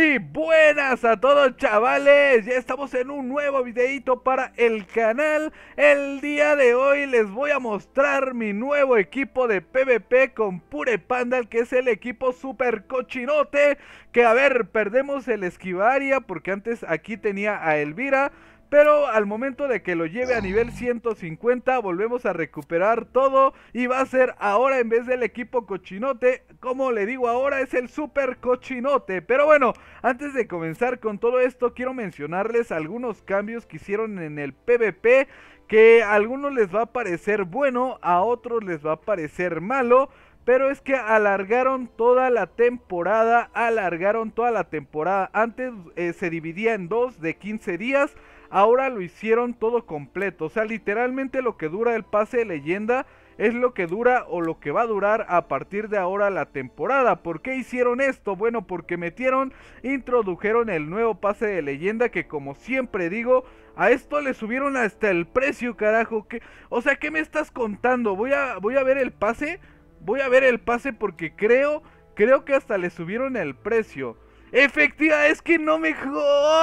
Y buenas a todos chavales, ya estamos en un nuevo videito para el canal El día de hoy les voy a mostrar mi nuevo equipo de PvP con Pure Pandal Que es el equipo super cochinote Que a ver, perdemos el Esquivaria porque antes aquí tenía a Elvira pero al momento de que lo lleve a nivel 150, volvemos a recuperar todo. Y va a ser ahora en vez del equipo cochinote, como le digo ahora, es el super cochinote. Pero bueno, antes de comenzar con todo esto, quiero mencionarles algunos cambios que hicieron en el PvP. Que a algunos les va a parecer bueno, a otros les va a parecer malo. Pero es que alargaron toda la temporada, alargaron toda la temporada. Antes eh, se dividía en dos de 15 días ahora lo hicieron todo completo. O sea, literalmente lo que dura el pase de leyenda es lo que dura o lo que va a durar a partir de ahora la temporada. ¿Por qué hicieron esto? Bueno, porque metieron, introdujeron el nuevo pase de leyenda que como siempre digo, a esto le subieron hasta el precio, carajo. o sea, ¿qué me estás contando? Voy a, voy a ver el pase, voy a ver el pase porque creo, creo que hasta le subieron el precio. Efectiva, es que no me...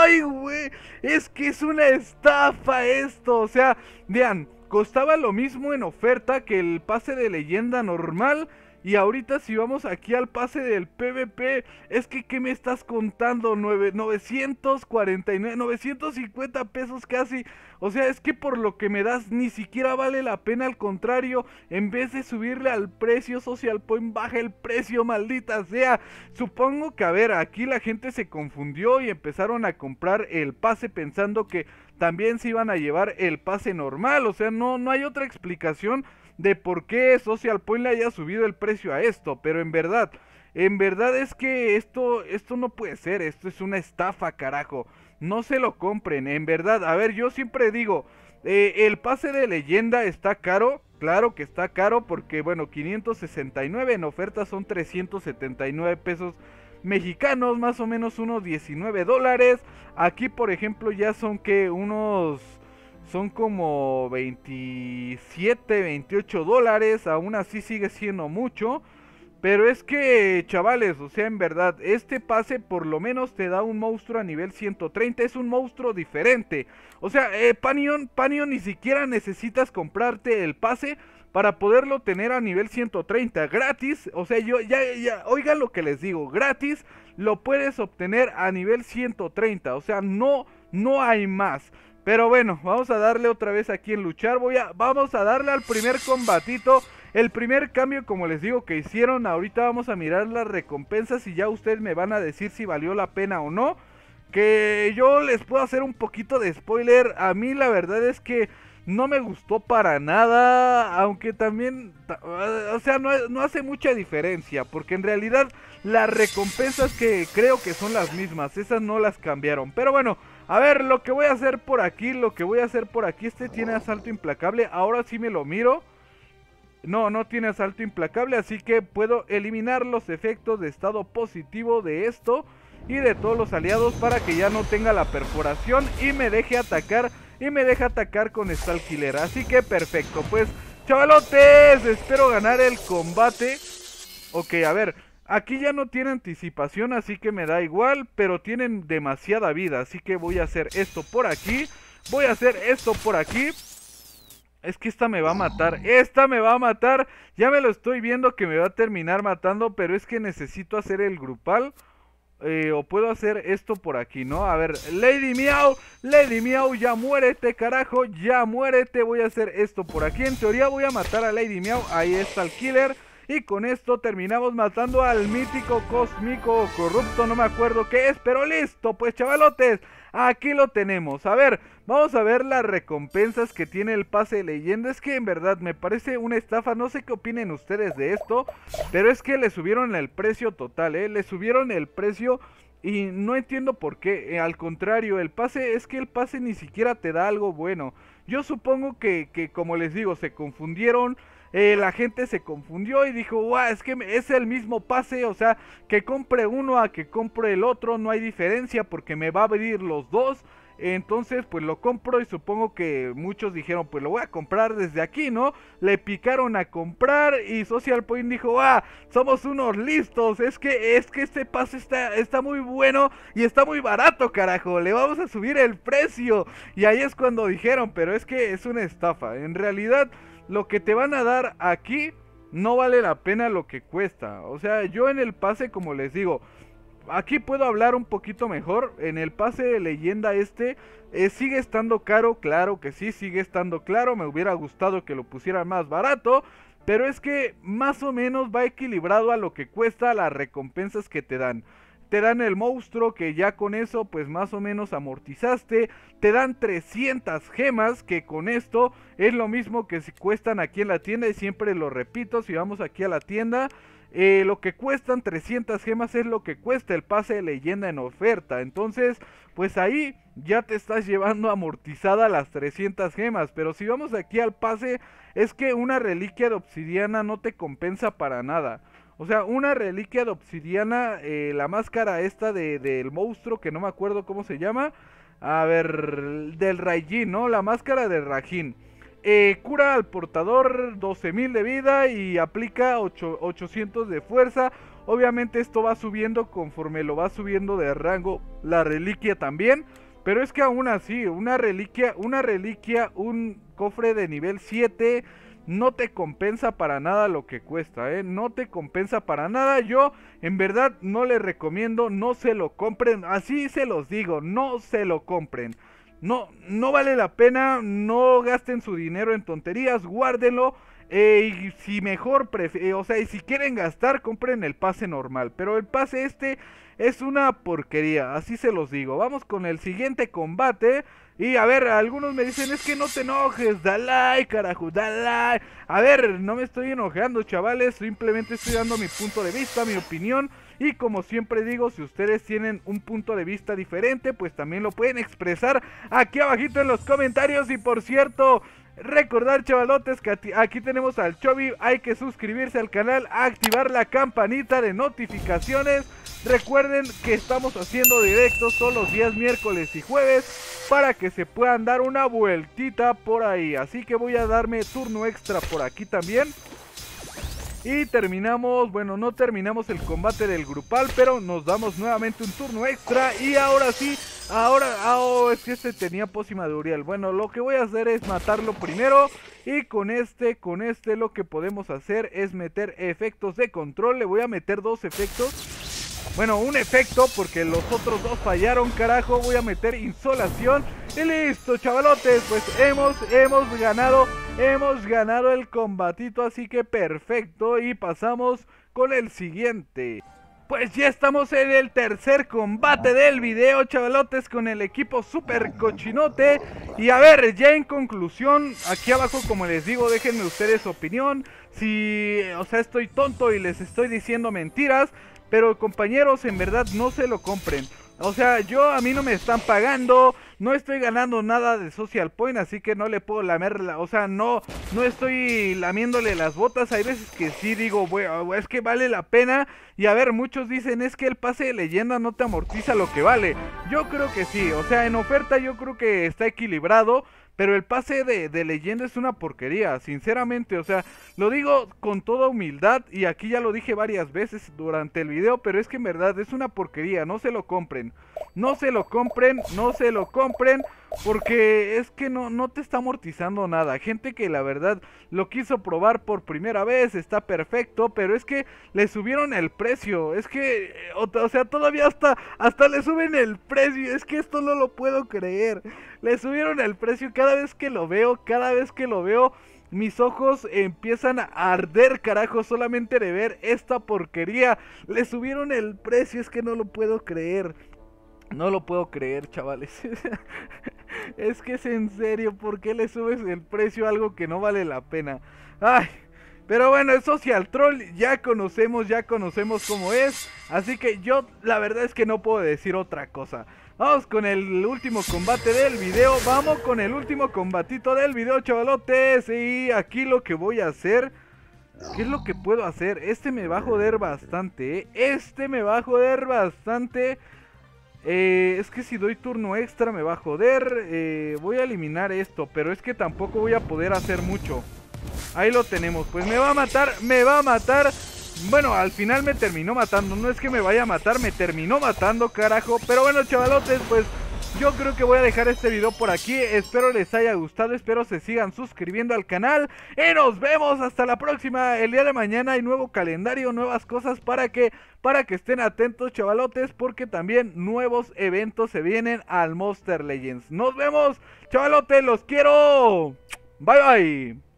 ¡Ay, güey! es que es una estafa esto. O sea, vean, costaba lo mismo en oferta que el pase de leyenda normal. Y ahorita si vamos aquí al pase del PvP, es que ¿qué me estás contando? 9, 949, 950 pesos casi. O sea, es que por lo que me das ni siquiera vale la pena, al contrario, en vez de subirle al precio Social Point, baja el precio, maldita sea. Supongo que, a ver, aquí la gente se confundió y empezaron a comprar el pase pensando que también se iban a llevar el pase normal. O sea, no, no hay otra explicación de por qué Social Point le haya subido el precio a esto, pero en verdad, en verdad es que esto, esto no puede ser, esto es una estafa, carajo. No se lo compren, en verdad. A ver, yo siempre digo, eh, el pase de leyenda está caro, claro que está caro porque bueno, 569 en oferta son 379 pesos mexicanos, más o menos unos 19 dólares. Aquí por ejemplo ya son que unos son como 27, 28 dólares, aún así sigue siendo mucho. Pero es que, chavales, o sea, en verdad, este pase por lo menos te da un monstruo a nivel 130. Es un monstruo diferente. O sea, eh, Panion, Panion ni siquiera necesitas comprarte el pase para poderlo tener a nivel 130. Gratis, o sea, yo ya, ya, oigan lo que les digo, gratis lo puedes obtener a nivel 130. O sea, no, no hay más. Pero bueno, vamos a darle otra vez aquí en luchar. Voy a, vamos a darle al primer combatito. El primer cambio, como les digo, que hicieron. Ahorita vamos a mirar las recompensas y ya ustedes me van a decir si valió la pena o no. Que yo les puedo hacer un poquito de spoiler. A mí la verdad es que no me gustó para nada. Aunque también, o sea, no hace mucha diferencia. Porque en realidad las recompensas que creo que son las mismas. Esas no las cambiaron. Pero bueno. A ver, lo que voy a hacer por aquí, lo que voy a hacer por aquí. Este tiene asalto implacable. Ahora sí me lo miro. No, no tiene asalto implacable, así que puedo eliminar los efectos de estado positivo de esto y de todos los aliados para que ya no tenga la perforación y me deje atacar y me deje atacar con esta alquilera. Así que perfecto, pues chavalotes, espero ganar el combate. Ok, a ver, Aquí ya no tiene anticipación, así que me da igual, pero tienen demasiada vida, así que voy a hacer esto por aquí, voy a hacer esto por aquí. Es que esta me va a matar, esta me va a matar, ya me lo estoy viendo que me va a terminar matando, pero es que necesito hacer el grupal. Eh, o puedo hacer esto por aquí, ¿no? A ver, Lady Meow Lady Meow, ya muérete, carajo, ya muérete. Voy a hacer esto por aquí. En teoría voy a matar a Lady Meow, Ahí está el killer. Y con esto terminamos matando al mítico cósmico corrupto, no me acuerdo qué es, pero listo, pues chavalotes, aquí lo tenemos. A ver, vamos a ver las recompensas que tiene el pase leyenda. Es que en verdad me parece una estafa, no sé qué opinen ustedes de esto, pero es que le subieron el precio total, ¿eh? Le subieron el precio... Y no entiendo por qué, eh, al contrario, el pase es que el pase ni siquiera te da algo bueno. Yo supongo que, que como les digo, se confundieron, eh, la gente se confundió y dijo, guau es que es el mismo pase, o sea, que compre uno a que compre el otro, no hay diferencia porque me va a venir los dos. Entonces, pues lo compro y supongo que muchos dijeron, pues lo voy a comprar desde aquí, ¿no? Le picaron a comprar y Social Point dijo, ah, somos unos listos, es que, es que este pase está, está muy bueno y está muy barato, carajo, le vamos a subir el precio. Y ahí es cuando dijeron, pero es que es una estafa, en realidad lo que te van a dar aquí no vale la pena lo que cuesta. O sea, yo en el pase, como les digo, aquí puedo hablar un poquito mejor. En el pase de leyenda este eh, sigue estando caro, claro que sí, sigue estando claro. Me hubiera gustado que lo pusieran más barato. Pero es que más o menos va equilibrado a lo que cuesta las recompensas que te dan te dan el monstruo que ya con eso pues más o menos amortizaste, te dan 300 gemas que con esto es lo mismo que si cuestan aquí en la tienda y siempre lo repito, si vamos aquí a la tienda eh, lo que cuestan 300 gemas es lo que cuesta el pase de leyenda en oferta. Entonces, pues ahí ya te estás llevando amortizada las 300 gemas. Pero si vamos aquí al pase, es que una reliquia de obsidiana no te compensa para nada. O sea, una reliquia de obsidiana, eh, la máscara esta del de, monstruo, que no me acuerdo cómo se llama. A ver, del Rajin, ¿no? La máscara de Rajin. Eh, cura al portador 12.000 de vida y aplica 800 de fuerza. Obviamente esto va subiendo conforme lo va subiendo de rango la reliquia también. Pero es que aún así, una reliquia, una reliquia, un cofre de nivel 7 no te compensa para nada lo que cuesta, ¿eh? No te compensa para nada. Yo en verdad no le recomiendo, no se lo compren. Así se los digo, no se lo compren. No, no vale la pena, no gasten su dinero en tonterías, guárdenlo. y si mejor, o sea, y si quieren gastar, compren el pase normal. Pero el pase este es una porquería, así se los digo. Vamos con el siguiente combate. Y a ver, algunos me dicen, es que no te enojes, da dale, carajo, like. A ver, no me estoy enojando, chavales, simplemente estoy dando mi punto de vista, mi opinión. Y como siempre digo, si ustedes tienen un punto de vista diferente, pues también lo pueden expresar aquí abajito en los comentarios. Y por cierto, Recordar, chavalotes, que aquí tenemos al Chobi. Hay que suscribirse al canal, activar la campanita de notificaciones. Recuerden que estamos haciendo directos todos los días miércoles y jueves para que se puedan dar una vueltita por ahí. Así que voy a darme turno extra por aquí también. Y terminamos, bueno, no terminamos el combate del grupal, pero nos damos nuevamente un turno extra. Y ahora sí, ahora, ah, oh, es que este tenía pócima de Uriel. Bueno, lo que voy a hacer es matarlo primero. Y con este, con este lo que podemos hacer es meter efectos de control. Le voy a meter dos efectos. Bueno, un efecto porque los otros dos fallaron, carajo. Voy a meter insolación. Y listo, chavalotes. Pues hemos, hemos ganado, hemos ganado el combatito. Así que perfecto. Y pasamos con el siguiente. Pues ya estamos en el tercer combate ah. del video, chavalotes, con el equipo super cochinote. Y a ver, ya en conclusión, aquí abajo, como les digo, déjenme ustedes su opinión. Si, o sea, estoy tonto y les estoy diciendo mentiras. Pero compañeros, en verdad no se lo compren. O sea, yo a mí no me están pagando, no estoy ganando nada de Social Point, así que no le puedo lamer, la, o sea, no no estoy lamiéndole las botas. Hay veces que sí digo, bueno, es que vale la pena. Y a ver, muchos dicen, es que el pase de leyenda no te amortiza lo que vale. Yo creo que sí, o sea, en oferta yo creo que está equilibrado. Pero el pase de, leyenda es una porquería, sinceramente. O sea, lo digo con toda humildad y aquí ya lo dije varias veces durante el video, pero es que en verdad es una porquería, no se lo compren. No se lo compren, no se lo compren. Porque es que no, no te está amortizando nada. Gente que la verdad lo quiso probar por primera vez, está perfecto, pero es que le subieron el precio. Es que, eh, o, sea, todavía hasta, hasta le suben el precio. Es que esto no lo puedo creer. Le subieron el precio cada vez que lo veo, cada vez que lo veo mis ojos empiezan a arder, carajo, solamente de ver esta porquería. Le subieron el precio, es que no lo puedo creer. No lo puedo creer, chavales. es que es en serio, ¿por qué le subes el precio a algo que no vale la pena? Ay, pero bueno, el social troll ya conocemos, ya conocemos cómo es. Así que yo la verdad es que no puedo decir otra cosa. Vamos con el último combate del video. Vamos con el último combatito del video, chavalotes. Y aquí lo que voy a hacer... ¿Qué es lo que puedo hacer? Este me va a joder bastante, ¿eh? Este me va a joder bastante... Eh, es que si doy turno extra me va a joder. Eh, voy a eliminar esto, pero es que tampoco voy a poder hacer mucho. Ahí lo tenemos. Pues me va a matar, me va a matar. Bueno, al final me terminó matando. No es que me vaya a matar, me terminó matando, carajo. Pero bueno, chavalotes, pues yo creo que voy a dejar este video por aquí. Espero les haya gustado, espero se sigan suscribiendo al canal. Y nos vemos hasta la próxima. El día de mañana hay nuevo calendario, nuevas cosas para que, para que estén atentos chavalotes. Porque también nuevos eventos se vienen al Monster Legends. Nos vemos chavalotes, los quiero. Bye bye.